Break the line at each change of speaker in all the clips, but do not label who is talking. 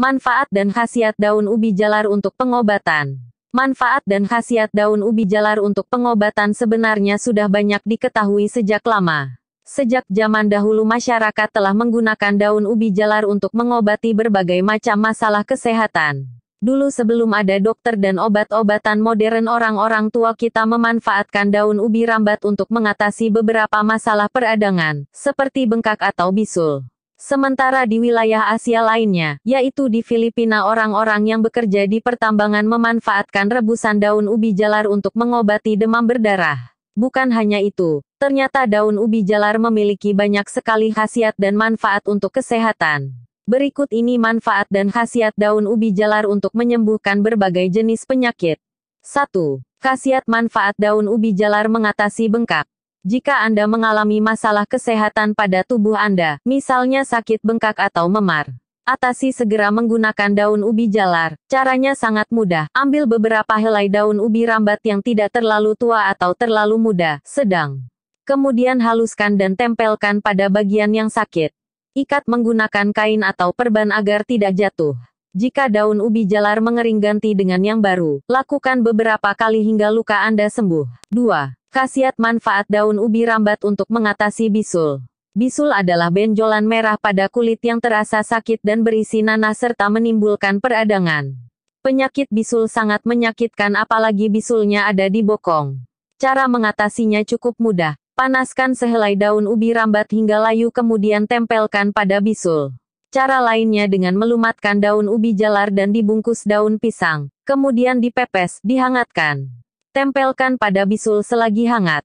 Manfaat dan khasiat daun ubi jalar untuk pengobatan. Manfaat dan khasiat daun ubi jalar untuk pengobatan sebenarnya sudah banyak diketahui sejak lama. Sejak zaman dahulu masyarakat telah menggunakan daun ubi jalar untuk mengobati berbagai macam masalah kesehatan. Dulu sebelum ada dokter dan obat-obatan modern orang-orang tua kita memanfaatkan daun ubi rambat untuk mengatasi beberapa masalah peradangan, seperti bengkak atau bisul. Sementara di wilayah Asia lainnya, yaitu di Filipina orang-orang yang bekerja di pertambangan memanfaatkan rebusan daun ubi jalar untuk mengobati demam berdarah. Bukan hanya itu, ternyata daun ubi jalar memiliki banyak sekali khasiat dan manfaat untuk kesehatan. Berikut ini manfaat dan khasiat daun ubi jalar untuk menyembuhkan berbagai jenis penyakit. 1. Khasiat manfaat daun ubi jalar mengatasi bengkak. Jika Anda mengalami masalah kesehatan pada tubuh Anda, misalnya sakit bengkak atau memar, atasi segera menggunakan daun ubi jalar. Caranya sangat mudah. Ambil beberapa helai daun ubi rambat yang tidak terlalu tua atau terlalu muda, sedang. Kemudian haluskan dan tempelkan pada bagian yang sakit. Ikat menggunakan kain atau perban agar tidak jatuh. Jika daun ubi jalar mengering ganti dengan yang baru, lakukan beberapa kali hingga luka Anda sembuh. 2. Khasiat manfaat daun ubi rambat untuk mengatasi bisul. Bisul adalah benjolan merah pada kulit yang terasa sakit dan berisi nanah serta menimbulkan peradangan. Penyakit bisul sangat menyakitkan apalagi bisulnya ada di bokong. Cara mengatasinya cukup mudah. Panaskan sehelai daun ubi rambat hingga layu kemudian tempelkan pada bisul. Cara lainnya dengan melumatkan daun ubi jalar dan dibungkus daun pisang, kemudian dipepes, dihangatkan. Tempelkan pada bisul selagi hangat.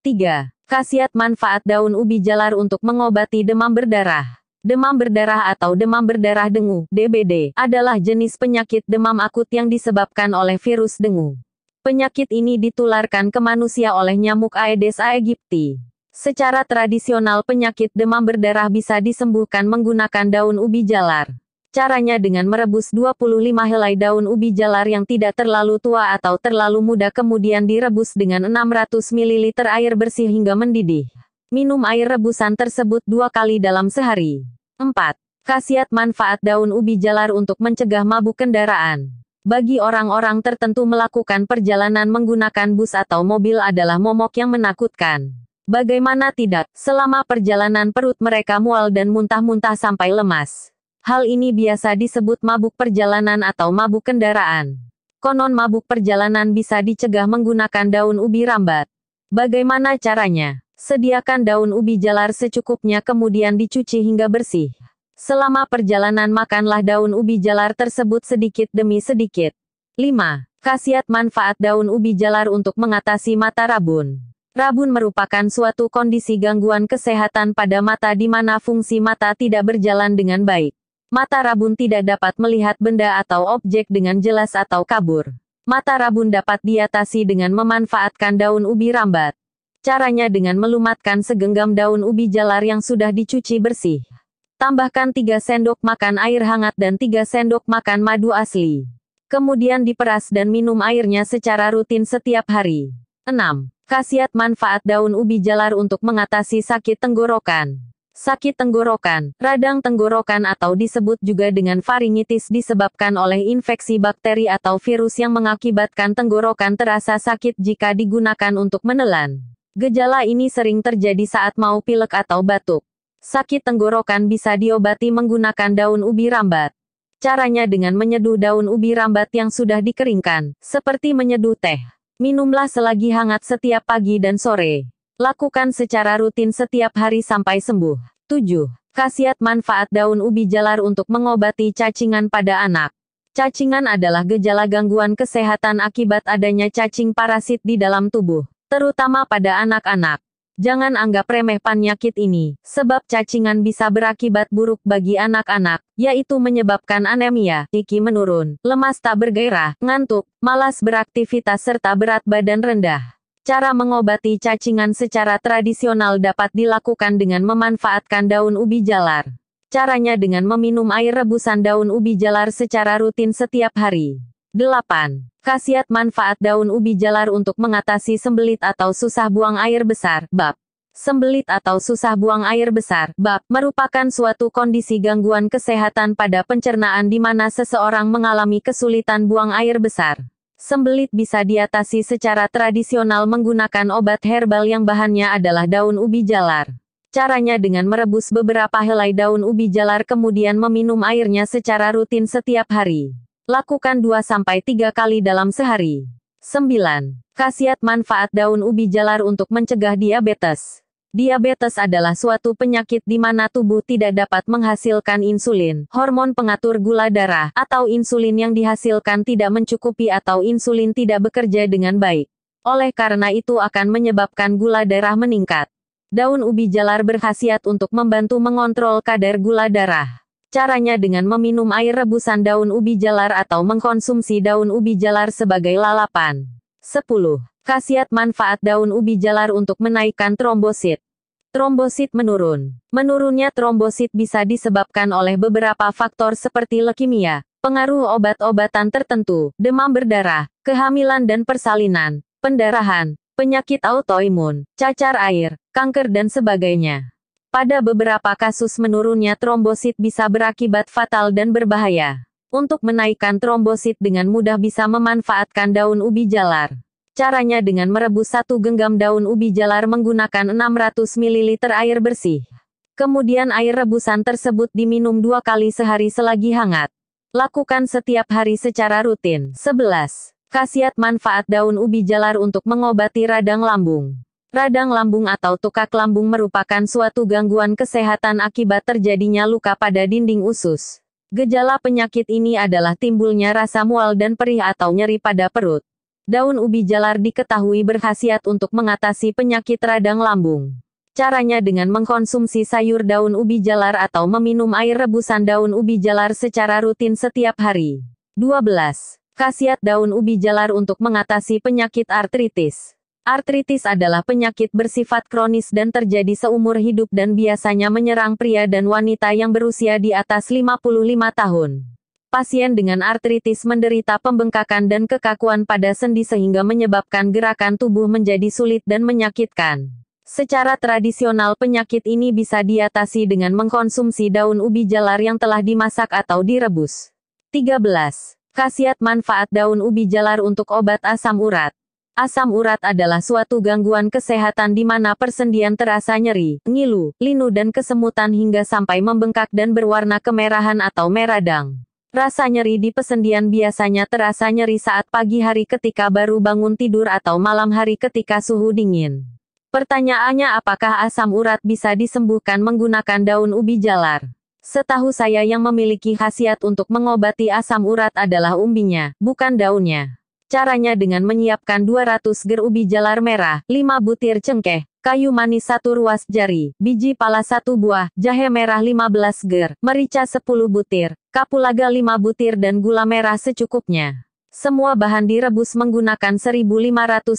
3. Khasiat manfaat daun ubi jalar untuk mengobati demam berdarah. Demam berdarah atau demam berdarah dengu (DBD) adalah jenis penyakit demam akut yang disebabkan oleh virus dengu. Penyakit ini ditularkan ke manusia oleh nyamuk Aedes aegypti. Secara tradisional penyakit demam berdarah bisa disembuhkan menggunakan daun ubi jalar. Caranya dengan merebus 25 helai daun ubi jalar yang tidak terlalu tua atau terlalu muda kemudian direbus dengan 600 ml air bersih hingga mendidih. Minum air rebusan tersebut dua kali dalam sehari. 4. Khasiat manfaat daun ubi jalar untuk mencegah mabuk kendaraan. Bagi orang-orang tertentu melakukan perjalanan menggunakan bus atau mobil adalah momok yang menakutkan. Bagaimana tidak, selama perjalanan perut mereka mual dan muntah-muntah sampai lemas. Hal ini biasa disebut mabuk perjalanan atau mabuk kendaraan. Konon mabuk perjalanan bisa dicegah menggunakan daun ubi rambat. Bagaimana caranya? Sediakan daun ubi jalar secukupnya kemudian dicuci hingga bersih. Selama perjalanan makanlah daun ubi jalar tersebut sedikit demi sedikit. 5. Khasiat manfaat daun ubi jalar untuk mengatasi mata rabun. Rabun merupakan suatu kondisi gangguan kesehatan pada mata di mana fungsi mata tidak berjalan dengan baik. Mata rabun tidak dapat melihat benda atau objek dengan jelas atau kabur. Mata rabun dapat diatasi dengan memanfaatkan daun ubi rambat. Caranya dengan melumatkan segenggam daun ubi jalar yang sudah dicuci bersih. Tambahkan 3 sendok makan air hangat dan 3 sendok makan madu asli. Kemudian diperas dan minum airnya secara rutin setiap hari. 6. Khasiat manfaat daun ubi jalar untuk mengatasi sakit tenggorokan sakit tenggorokan, radang tenggorokan atau disebut juga dengan faringitis disebabkan oleh infeksi bakteri atau virus yang mengakibatkan tenggorokan terasa sakit jika digunakan untuk menelan. Gejala ini sering terjadi saat mau pilek atau batuk. Sakit tenggorokan bisa diobati menggunakan daun ubi rambat. Caranya dengan menyeduh daun ubi rambat yang sudah dikeringkan, seperti menyeduh teh. Minumlah selagi hangat setiap pagi dan sore. Lakukan secara rutin setiap hari sampai sembuh. 7. Khasiat manfaat daun ubi jalar untuk mengobati cacingan pada anak. Cacingan adalah gejala gangguan kesehatan akibat adanya cacing parasit di dalam tubuh, terutama pada anak-anak. Jangan anggap remeh penyakit ini, sebab cacingan bisa berakibat buruk bagi anak-anak, yaitu menyebabkan anemia, tinggi menurun, lemas tak bergairah, ngantuk, malas beraktivitas serta berat badan rendah. Cara mengobati cacingan secara tradisional dapat dilakukan dengan memanfaatkan daun ubi jalar. Caranya dengan meminum air rebusan daun ubi jalar secara rutin setiap hari. 8. Khasiat manfaat daun ubi jalar untuk mengatasi sembelit atau susah buang air besar. Bab Sembelit atau susah buang air besar, bab, merupakan suatu kondisi gangguan kesehatan pada pencernaan di mana seseorang mengalami kesulitan buang air besar. Sembelit bisa diatasi secara tradisional menggunakan obat herbal yang bahannya adalah daun ubi jalar. Caranya dengan merebus beberapa helai daun ubi jalar kemudian meminum airnya secara rutin setiap hari. Lakukan 2-3 kali dalam sehari. 9. Khasiat manfaat daun ubi jalar untuk mencegah diabetes. Diabetes adalah suatu penyakit di mana tubuh tidak dapat menghasilkan insulin, hormon pengatur gula darah, atau insulin yang dihasilkan tidak mencukupi atau insulin tidak bekerja dengan baik. Oleh karena itu akan menyebabkan gula darah meningkat. Daun ubi jalar berkhasiat untuk membantu mengontrol kadar gula darah. Caranya dengan meminum air rebusan daun ubi jalar atau mengkonsumsi daun ubi jalar sebagai lalapan. 10. Khasiat manfaat daun ubi jalar untuk menaikkan trombosit. Trombosit menurun. Menurunnya trombosit bisa disebabkan oleh beberapa faktor seperti leukemia, pengaruh obat-obatan tertentu, demam berdarah, kehamilan dan persalinan, pendarahan, penyakit autoimun, cacar air, kanker dan sebagainya. Pada beberapa kasus menurunnya trombosit bisa berakibat fatal dan berbahaya. Untuk menaikkan trombosit dengan mudah bisa memanfaatkan daun ubi jalar. Caranya dengan merebus satu genggam daun ubi jalar menggunakan 600 ml air bersih. Kemudian air rebusan tersebut diminum dua kali sehari selagi hangat. Lakukan setiap hari secara rutin. 11. Khasiat manfaat daun ubi jalar untuk mengobati radang lambung. Radang lambung atau tukak lambung merupakan suatu gangguan kesehatan akibat terjadinya luka pada dinding usus. Gejala penyakit ini adalah timbulnya rasa mual dan perih atau nyeri pada perut. Daun ubi jalar diketahui berkhasiat untuk mengatasi penyakit radang lambung. Caranya dengan mengkonsumsi sayur daun ubi jalar atau meminum air rebusan daun ubi jalar secara rutin setiap hari. 12. Khasiat daun ubi jalar untuk mengatasi penyakit artritis. Artritis adalah penyakit bersifat kronis dan terjadi seumur hidup dan biasanya menyerang pria dan wanita yang berusia di atas 55 tahun pasien dengan artritis menderita pembengkakan dan kekakuan pada sendi sehingga menyebabkan gerakan tubuh menjadi sulit dan menyakitkan. Secara tradisional penyakit ini bisa diatasi dengan mengkonsumsi daun ubi jalar yang telah dimasak atau direbus. 13. Khasiat manfaat daun ubi jalar untuk obat asam urat. Asam urat adalah suatu gangguan kesehatan di mana persendian terasa nyeri, ngilu, linu dan kesemutan hingga sampai membengkak dan berwarna kemerahan atau meradang. Rasa nyeri di pesendian biasanya terasa nyeri saat pagi hari ketika baru bangun tidur atau malam hari ketika suhu dingin. Pertanyaannya apakah asam urat bisa disembuhkan menggunakan daun ubi jalar? Setahu saya yang memiliki khasiat untuk mengobati asam urat adalah umbinya, bukan daunnya. Caranya dengan menyiapkan 200 ger ubi jalar merah, 5 butir cengkeh, kayu manis satu ruas jari, biji pala satu buah, jahe merah 15 ger, merica 10 butir, kapulaga 5 butir dan gula merah secukupnya. Semua bahan direbus menggunakan 1500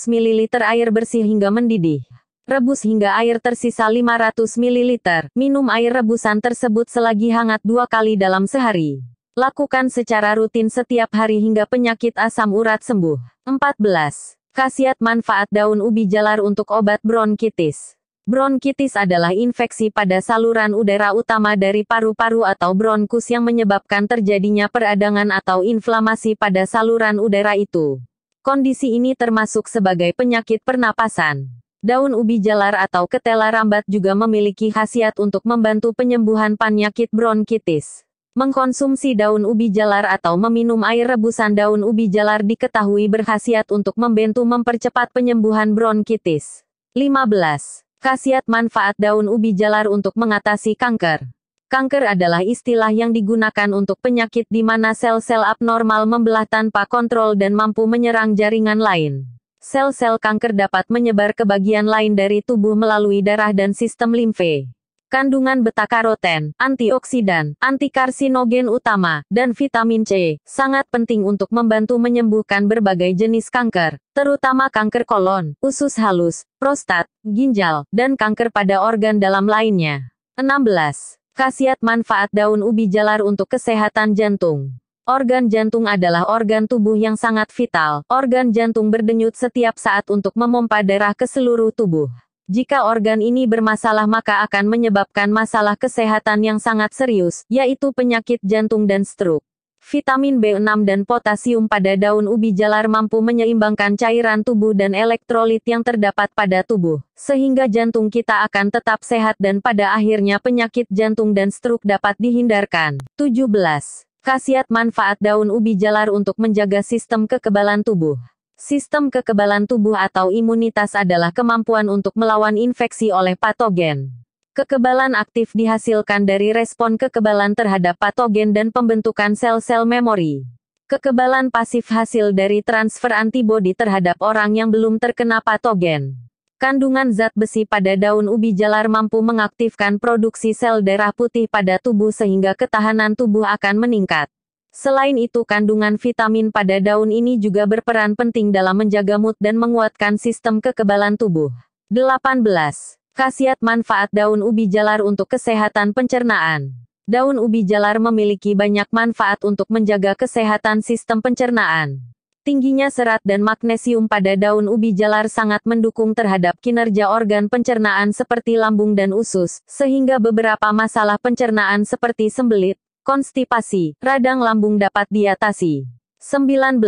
ml air bersih hingga mendidih. Rebus hingga air tersisa 500 ml. Minum air rebusan tersebut selagi hangat dua kali dalam sehari. Lakukan secara rutin setiap hari hingga penyakit asam urat sembuh. 14. Khasiat manfaat daun ubi jalar untuk obat bronkitis. Bronkitis adalah infeksi pada saluran udara utama dari paru-paru atau bronkus yang menyebabkan terjadinya peradangan atau inflamasi pada saluran udara itu. Kondisi ini termasuk sebagai penyakit pernapasan. Daun ubi jalar atau ketela rambat juga memiliki khasiat untuk membantu penyembuhan penyakit bronkitis. Mengkonsumsi daun ubi jalar atau meminum air rebusan daun ubi jalar diketahui berkhasiat untuk membantu mempercepat penyembuhan bronkitis. 15. Khasiat manfaat daun ubi jalar untuk mengatasi kanker. Kanker adalah istilah yang digunakan untuk penyakit di mana sel-sel abnormal membelah tanpa kontrol dan mampu menyerang jaringan lain. Sel-sel kanker dapat menyebar ke bagian lain dari tubuh melalui darah dan sistem limfe kandungan beta-karoten, antioksidan, antikarsinogen utama, dan vitamin C, sangat penting untuk membantu menyembuhkan berbagai jenis kanker, terutama kanker kolon, usus halus, prostat, ginjal, dan kanker pada organ dalam lainnya. 16. Khasiat manfaat daun ubi jalar untuk kesehatan jantung. Organ jantung adalah organ tubuh yang sangat vital. Organ jantung berdenyut setiap saat untuk memompa darah ke seluruh tubuh. Jika organ ini bermasalah maka akan menyebabkan masalah kesehatan yang sangat serius, yaitu penyakit jantung dan stroke. Vitamin B6 dan potasium pada daun ubi jalar mampu menyeimbangkan cairan tubuh dan elektrolit yang terdapat pada tubuh, sehingga jantung kita akan tetap sehat dan pada akhirnya penyakit jantung dan stroke dapat dihindarkan. 17. Khasiat manfaat daun ubi jalar untuk menjaga sistem kekebalan tubuh. Sistem kekebalan tubuh atau imunitas adalah kemampuan untuk melawan infeksi oleh patogen. Kekebalan aktif dihasilkan dari respon kekebalan terhadap patogen dan pembentukan sel-sel memori. Kekebalan pasif hasil dari transfer antibodi terhadap orang yang belum terkena patogen kandungan zat besi pada daun ubi jalar mampu mengaktifkan produksi sel darah putih pada tubuh sehingga ketahanan tubuh akan meningkat. Selain itu kandungan vitamin pada daun ini juga berperan penting dalam menjaga mood dan menguatkan sistem kekebalan tubuh. 18. Khasiat manfaat daun ubi jalar untuk kesehatan pencernaan. Daun ubi jalar memiliki banyak manfaat untuk menjaga kesehatan sistem pencernaan. Tingginya serat dan magnesium pada daun ubi jalar sangat mendukung terhadap kinerja organ pencernaan seperti lambung dan usus, sehingga beberapa masalah pencernaan seperti sembelit, Konstipasi, radang lambung dapat diatasi. 19.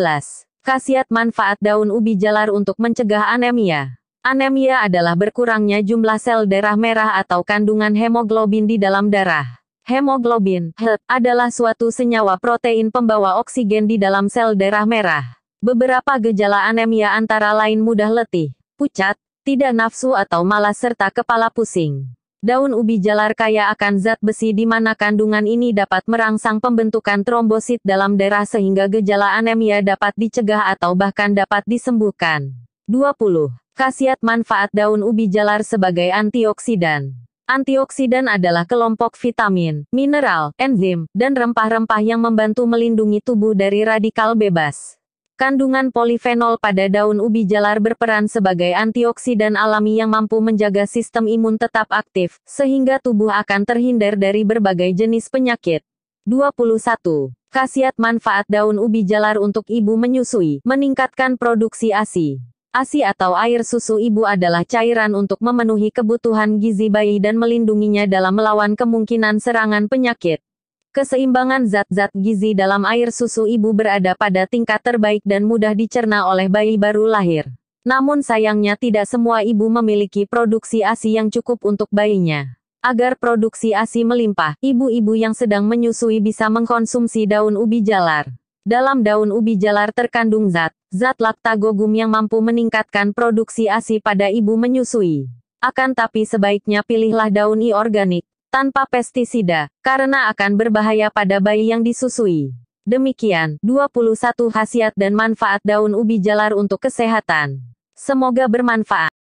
Khasiat manfaat daun ubi jalar untuk mencegah anemia. Anemia adalah berkurangnya jumlah sel darah merah atau kandungan hemoglobin di dalam darah. Hemoglobin HELP, adalah suatu senyawa protein pembawa oksigen di dalam sel darah merah. Beberapa gejala anemia antara lain mudah letih, pucat, tidak nafsu atau malas serta kepala pusing. Daun ubi jalar kaya akan zat besi di mana kandungan ini dapat merangsang pembentukan trombosit dalam darah sehingga gejala anemia dapat dicegah atau bahkan dapat disembuhkan. 20. Khasiat manfaat daun ubi jalar sebagai antioksidan. Antioksidan adalah kelompok vitamin, mineral, enzim, dan rempah-rempah yang membantu melindungi tubuh dari radikal bebas. Kandungan polifenol pada daun ubi jalar berperan sebagai antioksidan alami yang mampu menjaga sistem imun tetap aktif, sehingga tubuh akan terhindar dari berbagai jenis penyakit. 21. Khasiat manfaat daun ubi jalar untuk ibu menyusui, meningkatkan produksi ASI. ASI atau air susu ibu adalah cairan untuk memenuhi kebutuhan gizi bayi dan melindunginya dalam melawan kemungkinan serangan penyakit. Keseimbangan zat-zat gizi dalam air susu ibu berada pada tingkat terbaik dan mudah dicerna oleh bayi baru lahir. Namun sayangnya tidak semua ibu memiliki produksi ASI yang cukup untuk bayinya. Agar produksi ASI melimpah, ibu-ibu yang sedang menyusui bisa mengkonsumsi daun ubi jalar. Dalam daun ubi jalar terkandung zat, zat laktagogum yang mampu meningkatkan produksi ASI pada ibu menyusui. Akan tapi sebaiknya pilihlah daun i organik, tanpa pestisida, karena akan berbahaya pada bayi yang disusui. Demikian, 21 khasiat dan manfaat daun ubi jalar untuk kesehatan. Semoga bermanfaat.